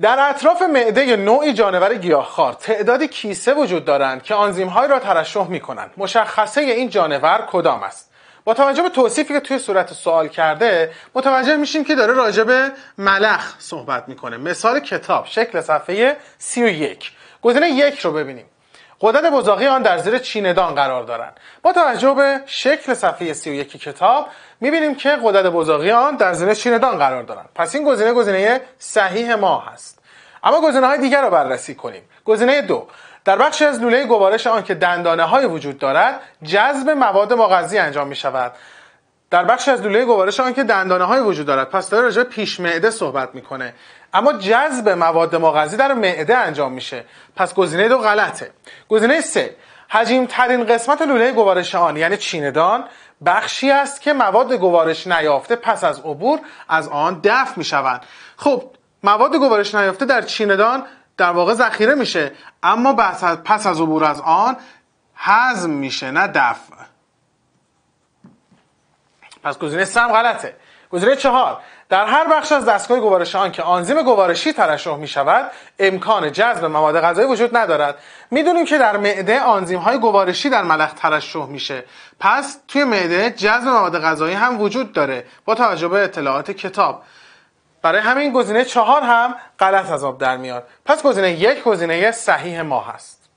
در اطراف معده نوعی جانور گیاهخوار تعدادی کیسه وجود دارند که های را ترشح می کنند مشخصه این جانور کدام است با توجه به توصیفی که توی صورت سوال کرده متوجه میشیم که داره راجع به ملخ صحبت میکنه مثال کتاب شکل صفحه 31 گزینه یک رو ببینیم قدرت بزاقی آن در زیر چیندان قرار دارند با توجه به شکل صفحه 31 کتاب میبینیم که قدرت بزاقی آن در زیر چیندان قرار دارند پس این گزینه گزینه صحیح ما هست اما گزینه های دیگر را بررسی کنیم گزینه دو در بخش از لوله گوارش آن که دندانه های وجود دارد جذب مواد مغذی انجام می شود در بخش از لوله گوارش آن که دندانه های وجود دارد پس داره راجع پیش معده صحبت میکنه اما جذب مواد مغذی در معده انجام میشه پس گزینه دو غلطه گزینه سه حجیم ترین قسمت لوله گوارش آن یعنی چیندان بخشی است که مواد گوارش نیافته پس از عبور از آن دفع میشوند خب مواد گوارش نیافته در چیندان در واقع ذخیره میشه اما پس از عبور از آن هضم میشه نه دفع پس گزینه سم غلطه گزینه چهار در هر بخش از دستگاه گوارش آن که آنزیم گوارشی ترشح می شود امکان جذب مواد غذایی وجود ندارد میدونیم که در معده آنزیم های گوارشی در ملخ ترشح میشه پس توی معده جذب مواد غذایی هم وجود داره با توجه به اطلاعات کتاب برای همین گزینه چهار هم غلط از آب در میاد پس گزینه یک گزینه صحیح ما هست